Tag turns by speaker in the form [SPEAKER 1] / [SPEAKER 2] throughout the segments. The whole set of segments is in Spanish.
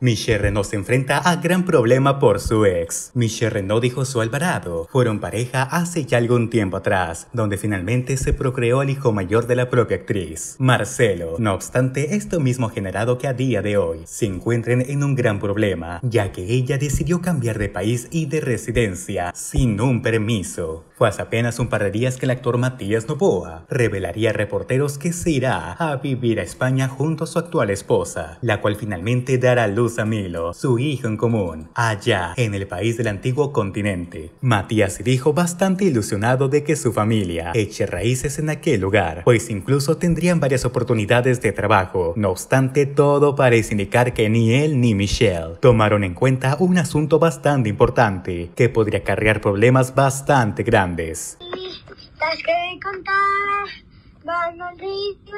[SPEAKER 1] Michelle Renault se enfrenta a gran problema por su ex. Michelle Renault dijo su Alvarado. Fueron pareja hace ya algún tiempo atrás, donde finalmente se procreó al hijo mayor de la propia actriz, Marcelo. No obstante, esto mismo ha generado que a día de hoy se encuentren en un gran problema, ya que ella decidió cambiar de país y de residencia sin un permiso. Fue hace apenas un par de días que el actor Matías Novoa revelaría a reporteros que se irá a vivir a España junto a su actual esposa, la cual finalmente dará luz su hijo en común, allá en el país del antiguo continente. Matías dijo bastante ilusionado de que su familia eche raíces en aquel lugar, pues incluso tendrían varias oportunidades de trabajo. No obstante, todo parece indicar que ni él ni Michelle tomaron en cuenta un asunto bastante importante que podría cargar problemas bastante grandes.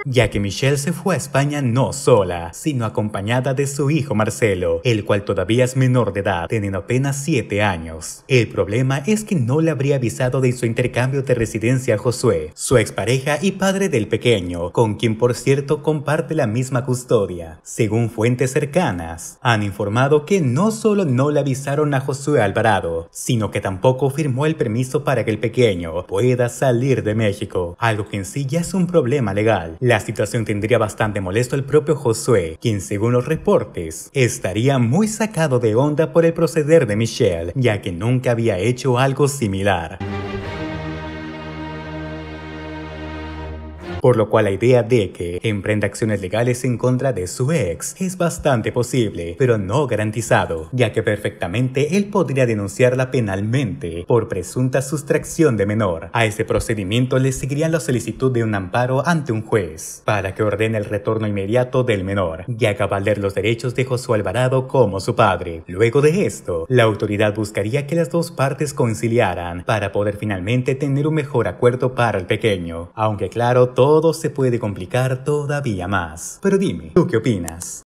[SPEAKER 1] Ya que Michelle se fue a España no sola, sino acompañada de su hijo Marcelo, el cual todavía es menor de edad, teniendo apenas 7 años. El problema es que no le habría avisado de su intercambio de residencia a Josué, su expareja y padre del pequeño, con quien por cierto comparte la misma custodia. Según fuentes cercanas, han informado que no solo no le avisaron a Josué Alvarado, sino que tampoco firmó el permiso para que el pequeño pueda salir de México, algo que en sí ya es un problema legal. La situación tendría bastante molesto al propio Josué, quien según los reportes, estaría muy sacado de onda por el proceder de Michelle, ya que nunca había hecho algo similar. Por lo cual la idea de que emprenda acciones legales en contra de su ex es bastante posible, pero no garantizado, ya que perfectamente él podría denunciarla penalmente por presunta sustracción de menor. A ese procedimiento le seguirían la solicitud de un amparo ante un juez para que ordene el retorno inmediato del menor y haga valer los derechos de Josué Alvarado como su padre. Luego de esto, la autoridad buscaría que las dos partes conciliaran para poder finalmente tener un mejor acuerdo para el pequeño, aunque claro, todo todo se puede complicar todavía más. Pero dime, ¿tú qué opinas?